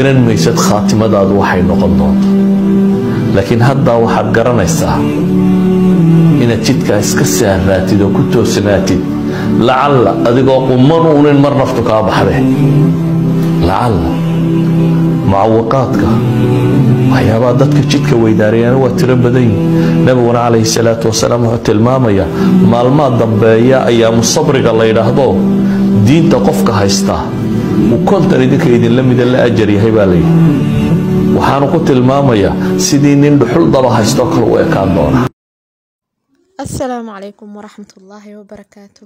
garan maysad khaatimadaadu waxay noqon doonto laakiin haddaa waxaad garanaysaa inaad jidkaa iska saaraatid oo ku toosnaatid lacalla adigoo qumman uunin mar naftu kaa baxde lacalla mucawaqaadka waxyaabaha dadka jidka weydaarayana waa tiro badan yihin nabiguna calayhi salaatu wasalaam wuxuu tilmaamayaa maalmaa dambeeya ayaamu sabriga la ydhaahdo diinta qofka haystaa kontan idinka idinla mida la ajar yahay baa layidhi waxaanu ku tilmaamayaa sidii nin dhuxul daba haystoo kale u ekaan doona asalaamu calaykum waraxmatullaahi wabarakaatu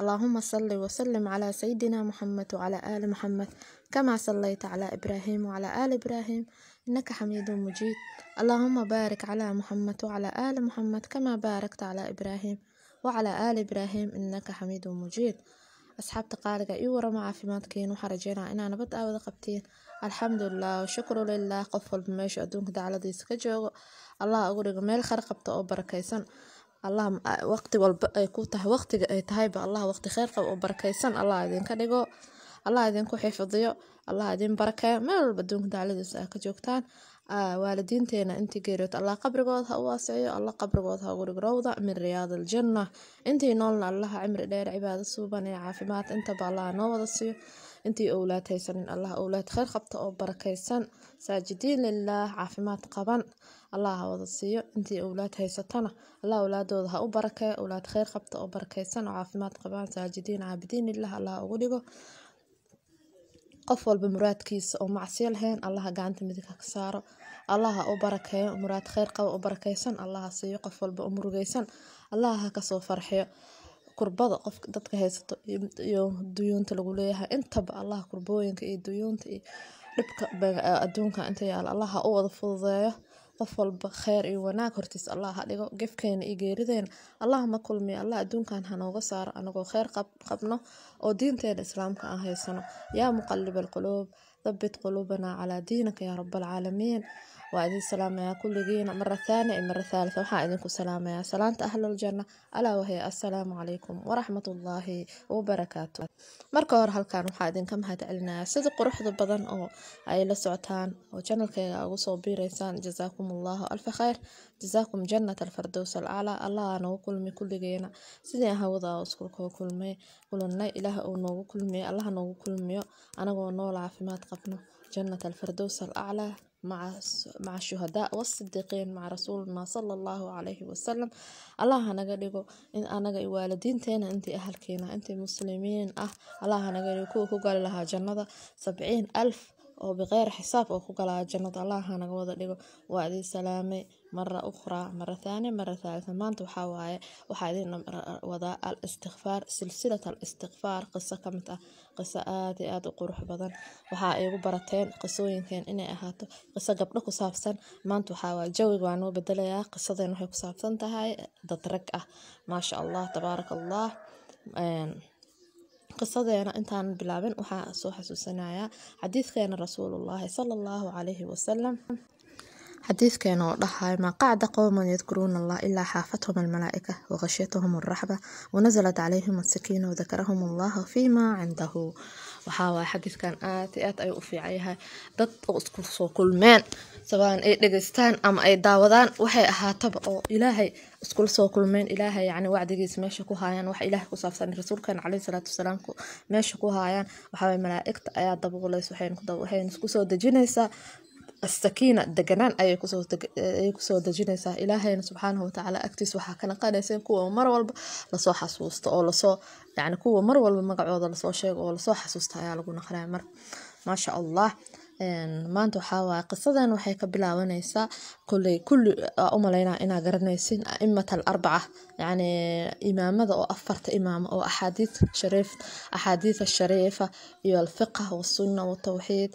allahuma salli wasalim calaa sayidina muxamed wacalaa aali muxamed kamaa sallayta calaa ibraahim wacalaa aali ibraahim innaka xamiidu mujiid allahuma baarik calaa muxamed wacalaa aali muxamed kamaa baarakta calaa ibraahim wacalaa aali ibraahim innaka xamiidu mujiid asxaabta qaaliga ah, ii warama caafimaadkiin waxaa rajeynaa inaa nabad aa wada qabtiin alxamdulilah shukru lilah qof walba meeshu adduunka dacladiisa ka joogo allah ugu dhigo meel khar qabta oo barakeysan allah ah, waqti walba ay ku tahay waqtiga ay tahayba allah waqti kheyr qab oo barakaysan allah idinka dhigo allah idinku xifdiyo allah idin barakeeyo meel walba adduunka dacladiisa aa ka joogtaan Ah, waalidiinteena intii geeriyooto allah qabrigood ha u waaseeyo alla qabrigood ha ugu dhigrowda min riyaad aljanna intii noolna allaha cimri dheer cibaado suuban ee caafimaad intaba allaha noo wada siiyo intii owlaad haysanin allaha owlaad kheyr qabta oo barakaysan saajidiin lilaah caafimaad qaban allah ha wada siiyo intii owlaad haysatana allah owlaadooda ha u barakeeyo owlaad kheyr qabta oo barakaysan oo caafimaad qabaan saajidiin caabidiin lilah allah ugu dhigo qof walba muraadkiisa oo macsiya lahayn allaha gacanta midiga ka saaro allaha u barakeeyo muraad kheyr qaba u barakeysan allaha siiyo qof walba u murugeysan allaha ha kasoo farxiyo kurbada qof dadka haysato iyo duyuunta lagu leeyahay intaba allaha kurbooyinka iyo duyuunta iyo dhibka adduunka inta yaala allaha u wada fududeeyo qof walba kheer iyo wanaag hortiis allah ha dhigo gefkeena iyo geerideena allah ma kulmiyo allah adduunkan hanooga saaro anagoo kheer qabno oo diinteena islaamka aan ah haysano yaa muqalib alquluub thabbit quluubanaa calaa diinika yaa alcaalamiin waa idin salaamayaa kulligiina mara thaania iyo mara thaalita waxaan idinku salaamayaa salaanta ahluljanna alaa wahiya assalaamu calaykum waraxmatullaahi wabarakaatu marka hore halkan waxaa idinka mahadcelinayaa sida quruxda badan oo ay la soctaan oo janalkeyga ugu soo biireysaan jasaakum allaahu alfa khayr jasaakum jannat alfardows alcalaa allah noogu kulmi kulligeena sidii hawada iskulkoo kulmay kulanay ilaah uu noogu kulmiyo allah noogu kulmiyo anagoo nool caafimaad qabno jannat alfardows alaclaa مع مع الشهداء والصديقين مع رسولنا صلى الله عليه وسلم الله هنaga dhigo in anaga waalidiinteena intii ahalkeena intii muslimiin ah allah hanaga dhigo kuwa ku gali lahaa jannada sabciin alf oo bikheyr xisaab oo ku galaa jannad allah hanaga wada dhigo waa idin salaamay mara ukhraa mara thaani mara thaalisa maanta waxaa waaye waxaa idin wadaa al istikfaar silsilad al istikfaar qiso ka mid ah qiso aada iyo aada u qurux badan waxaa iigu barateen qisooyinkeen inay ahaato qiso gabdho ku saabsan maanta waxaa waaye jawiga waa noo bedelayaa qisadeen waxay ku saabsan tahay dad rag ah maasha allah tabaaraka allah qisadeena intaan bilaabin waxaa soo xasuusanaya xadiidkeena rasuulullaahi sala allahu calayhi wasalam حديثكان وضحى ما قعد قوم يذكرون الله إلا حافتهم الملائكة وغشيتهم الرحبة ونزلت عليهم السكينة وذكرهم الله فيما عنده waxaawaa xadiidkan aad aad ayuu u fiican yahay dad oo isku soo kulmeen sabaan ay dhegeystaan ama ay daawadaan waxay ahaataba oo ilaahay iskula soo kulmeen ilaahay yani wacdigiis meesha ku haayaan wax ilaah ku saabsan rasuulkan caleyhi salaatu wasalaam meesha ku haayaan waxaaway malaa-igta ayaa dabuuleys waxayna isku soo dejinaysaa astakiina deganaan ayay kusoo dejinaysaa ilaahayna subxaanahu watacaala agtiisa waxaa kala in kuwa mar walba lasoo xasuusto oo lasoo yani kuwa mar walba magacooda lasoo sheego oo lasoo xasuusta ayaa lagu naqraya mar maasha allah maanta waxaa waaye qisadan waxay ka bilaabaneysaa kuley kulli aa u malaynaa inaa garanaysin a'imat al arbaca yacni imaamada oo afarta imaama oo axaadiid shariif axaadiida shariifa iyo alfiqa wasunna watawxiid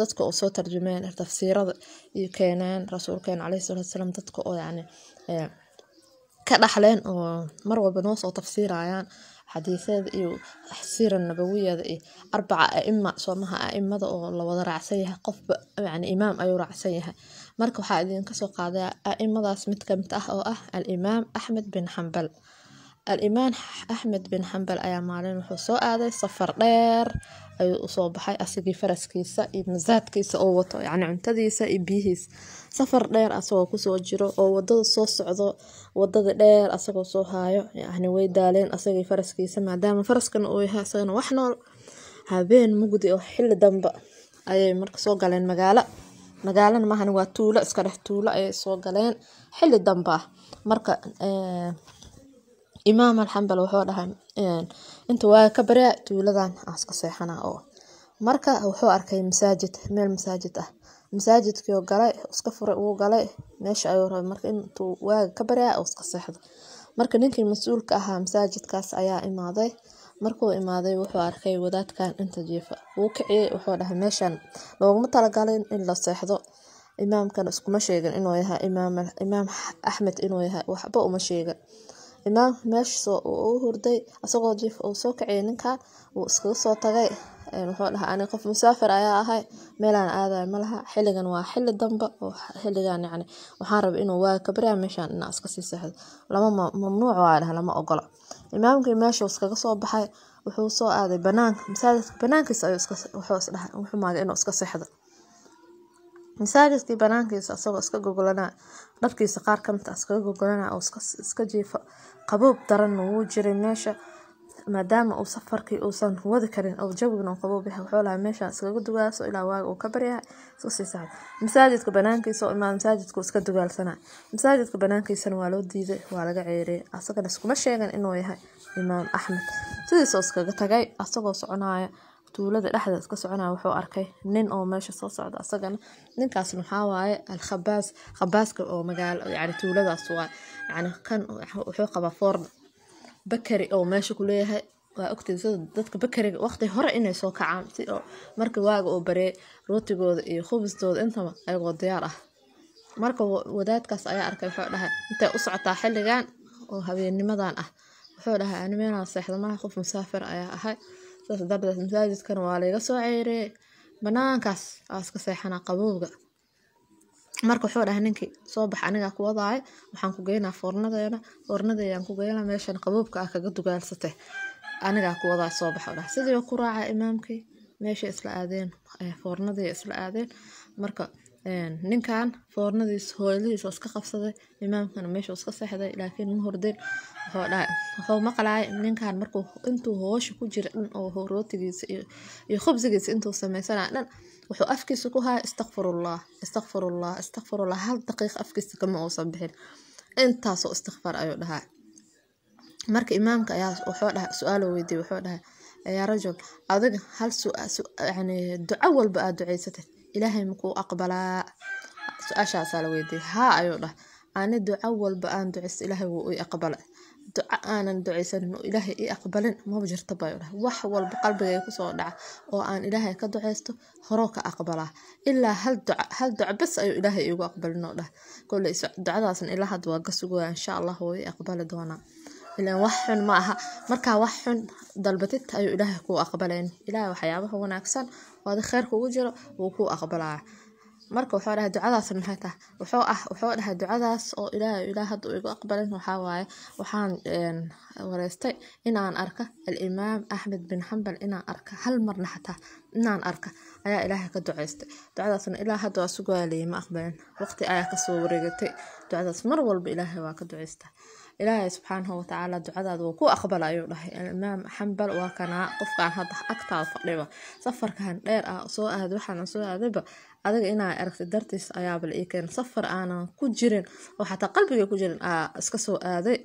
dadka oo soo tarjumeen tafsiirada iyo keeneen rasuulkeena caleyhi salatu wasalaam dadka oo yacni ka dhaxleen oo mar walba noo soo tafsiirayaan xadiiseeda iyo siira nabawiyada iyo arbaca aima soo maha aimada oo lawada raacsan yahay qofba yani imaam ayuu raacsan yahay marka waxaa idinka soo qaaday aimadaas mid kamid ah oo ah alimaam axmed bin xambal Al-Imaan Axmed bin xambal ayaa maalin wuxuu soo aaday safar dheer ayuu usoo baxay asagii faraskiisa iyo masaadkiisa oo wato yacni cuntadiisa iyo biyihiisa safar dheer asagoo kusoo jiro oo wadada soo socdo wadada dheer asagoo soo haayo yacni way daaleen asagii faraskiisa maadaama faraskana uu yahay asagana wax nool habeen mugdi oo xilli damba ayay marka soo galeen magaalo magaalana maahan waa tuulo iska dhex tuulo ayay soo galeen xilli dambe ah. marka eh, Imaam Alxambal wuxuu dhahan inta waa ka baraa tuuladan aan seexana oo marka wuxuu arkay masaajid meel masaajid ah masaajidkii oo galay iska furay uu galay meesha ayuu rabay marka intuu waaga ka baraa oo iska seexdo marka ninkii mas-uulka ahaa masaajidkaas ayaa imaaday markuu imaaday wuxuu arkay wadaadkan inta jiifa wuu kiciyey wuxuu dhahay meeshan looguma talagalin in la seexdo imaamkan iskuma sheegin inuu yahay imaam axmed inuu yahay waxba uma sheegan imaamka meesha uu hurday asagoo jiif uu soo kaciyay ninka wuu iskaga soo tagay muxuu dhaha ani qof musaafir ayaa ahay meelaan aadayo malaha xiligan waa xili dambe oo xiligan yani waxaan raba inuu waaga kabaryaa meeshaan inaa iska sii seexdo lama mamnuuc waa dhah lama ogola imaamkii meesha iskaga soo baxay wuxuu soo aaday banaanka masaajidka banaankiisa ayuu wuxuu isdhahay xumaaday inuu iska seexdo masaajidkii banaankiisa asagoo iska gogolanaa dharkiisa qaar kamida ah iskaga gogolanaa oo iska jiifa qaboob daranna wuu jiray meesha maadaama uu safarkii uusan wadi karin oo jawigna qaboob yahay wuxuu lahaa meeshaa iskaga dugaalso ilaa waaga uu ka baryahay isku masaajidka banaankiisa oo imaa masaajidku iska dugaalsanaa masaajidka banaankiisana waa loo diiday waa laga ceeriyay asagana iskuma sheegan inuu yahay imaam axmed sidiisoo iskaga tagay asagoo soconaaya tuulada dhexdeed iska soconaya wuxuu arkay nin oo meesha soo socda asagana ninkaas maxaa waaye alkhabaas khabaaska oo magaalo yani tuuladaas waa yani kan wuxuu qabaa foorna bakari oo meesha ku leeyahay waa ogtay sida dadka bakariga waqti hore inay soo kacaan si oo marka waaga oo baree rootigooda iyo khubistooda intaba ayagoo diyaar ah marka wadaadkaas ayaa arkay wuxuu dhahay intay u socotaa xilligan oo habeenimadan ah wuxuu dhahay ani meenaa seexda malaha qof musaafir ayaa ahay saas darteed masaajidkan waa layga soo ceyree banaankaas aa iska seexanaa qabowga marka wuxuu dhahay ninkii soo bax anigaa ku wadaaye waxaan ku geynaa foornadeena foornadeyaan ku geynaa meeshan qaboobka aa kaga dugaalsatay anigaa ku wadaa soo baxa dhaha sidii ku raacaa imaamkii meeshay isla aadeen foornadii isla aadeen marka ninkan foornadiis hooyadiis iska qabsaday imaamkana meeshu iska seexday laakiin ma hordeen wuxuu dhahay maqlaay ninkan markuu intuu hoosha ku jira dhan oo rootigiisa iyo khubsigiisa intuu samaysana dhan wuxuu afkiisa ku haya istakfirullah istakfirullah istakfirullah hal daqiiq afkiisa kama uusan bixin intaasoo istikfaar ayuu dhahaa marka imaamka ayaa wuxuu dhahay su-aalo weydiiyey wuxuu dhahay yaa rajul adiga hal yani duco walba aad ducaysatay ilaahay makuu aqbalaa su-aashaasaa la weydiiyey haa ayuu dhah ani duco walba aan duceysto ilaahay wuu i aqbala duco aanan duceysanin oo ilaahay i aqbalin maba jirta bayuu dhah wax walba qalbigay kusoo dhaca oo aan ilaahay ka duceysto horoo ka aqbalaa ilaa hal duca hal duco bas ayuu ilaahay iigu aqbalinoo dhah kolley ducadaasna ilaa hadda waa ka insha allah wuu i aqbali doonaa ilan wax xun ma aha markaa wax xun dalbatid ayuu ilaahay kuu aqbalayn ilaahay waxyaabaha wanaagsan oo adi kheyrka jiro wuu ku aqbalaa marka wuxuu dhahay ducadaas maxay tahay wuxuu ah wuxuu dhahay ducadaas oo ilaahay ilaah hadda uu igu aqbalin waxaa waaye waxaan wareystay inaan arka alimaam axmed bin xambal inaan arka hal marna xataa inaan arka ayaa ilaahay ka ducaystay ducadaasna ilaa hadda waa sugaaleeyay ma aqbalin waqti ayaa kasoo wareegatay ducadaas mar walba ilaahay waa ka ducaystaa ilaahay subxaanahu watacaala ducadaada waa ku aqbala ayuu dhahay imaam xambal waa kanaa qofkaan hadda agtaada fadhiba safarkan dheer ah soo aad waxaana soo aadayba adiga inaa aragta dartiis ayaaba ii keenay safar aanan ku jirin oo xataa qalbiga ku jirin aa iska soo aaday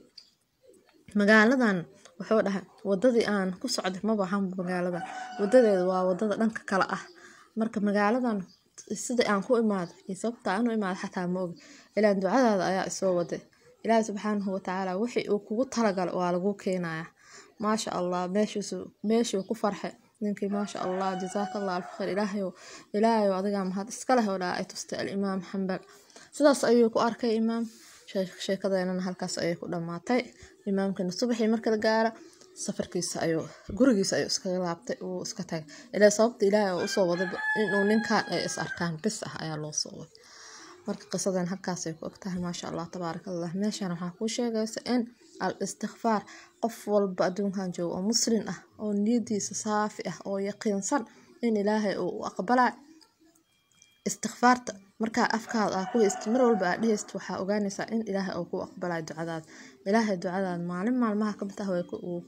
magaaladan wuxuu dhahay wadadii aan ku socday mabahan magaaladan wadadeeda waa wadada dhanka kale ah marka magaaladan sida aan ku imaaday iyo sababta aan u imaaday xataa ma ogi ilaan ducadaada ayaa isoo waday ilaahay subxaanahu watacaala wixii uu kugu talagalay waa laguu keenaya maasha allah meeshuu ku farxay ninkii maasha allah jasaakaallah alfakheer ilaahayo ilaahayo adigaa mahad iska leh oo dhaa ay tustay alimaam xambal sidaas ayuu ku arkay imaam sheekadeenana halkaas ayay ku dhammaatay imaamkeena subaxii marka la gaara safarkiisa ayuu gurigiisa ayuu iskaga laabtay uu iska tagay ilaa sababta ilaahay oo usoo wada inuu ninkan ay is arkaan bis ah ayaa loo soo waday marka qisadan halkaasay ku egtahay maasha allah tabaarakallah meeshaan waxaa kuu sheegaysa in al istikfaar qof walba adduunkan jooga oo muslin ah oo niyadiisa saafi ah oo yaqiinsan in ilaahay uu u aqbalay istikfaarta markaa afkaada ku kuwa mar walba aa dheheyst waxaa ogaanaysaa in ilaahay uu ku aqbalay ducadaad ilaahay ducadaad maalin maalmaha kamid ah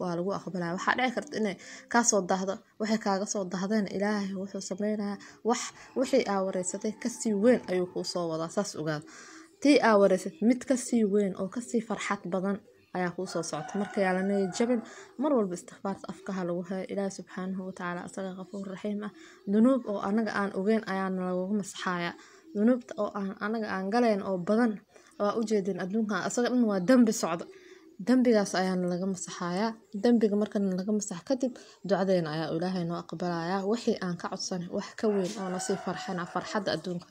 waa lagu aqbalaya waxaa dhici karta inay kaasoo dahdo waxay kaaga soo dahdeena ilaahay wuxuu sameynaya wax wixii aa wareysatay kasii weyn ayuu kuu soo wadaa saas ogaada tii aa wareysatay mid kasii weyn oo kasii farxad badan ayaa kuusoo socota marka yaalanaya jabin mar walba istikfaarka afkaha lagu haya ilaahi subxaanahu watacaala asaga qafuur raxiim ah dunuub oo anaga aan ogeyn ayaana lagugu masaxaya dunuubta oo aan anaga aan galayn oo badan waa ujeedin adduunkan asaga dhan waa dambi socdo dambigaas ayaana laga masaxayaa dambiga markana laga masax kadib ducadeena ayaa ilaahay noo aqbalayaa wixii aan ka codsanay wax ka weyn oo nasii farxana ah, farxadda adduunka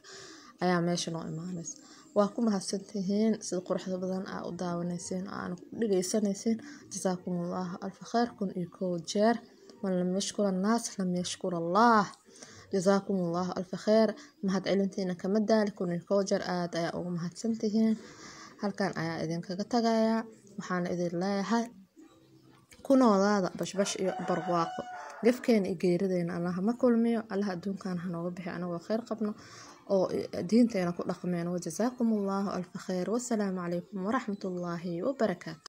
ayaa meesha noo imaanaysa waa ku mahadsantihiin sida quruxda badan aa u daawanayseen oo aana dhegaysanayseen jasaakum allahu alfa khayrkun iyo kow jeer man lam yashkur annaas lam yashkur allah jasaakum allahu alfa kheyr mahad celintiina kama daali kun iyo kow jeer aada ayaa ugu mahadsantihiin halkan ayaa idinkaga tagayaa waxaana idin leeyahay kunoodaada bashbash iyo barwaaqo gefkeena iyo geerideena allaha ma kulmiyo allaha adduunkan hanooga bixi anagoo kheyr qabno oo diinteena ku dhaqmeen wajazaakum allahu alfa khayr wasalaamu calaykum waraxmat ullaahi wabarakaatu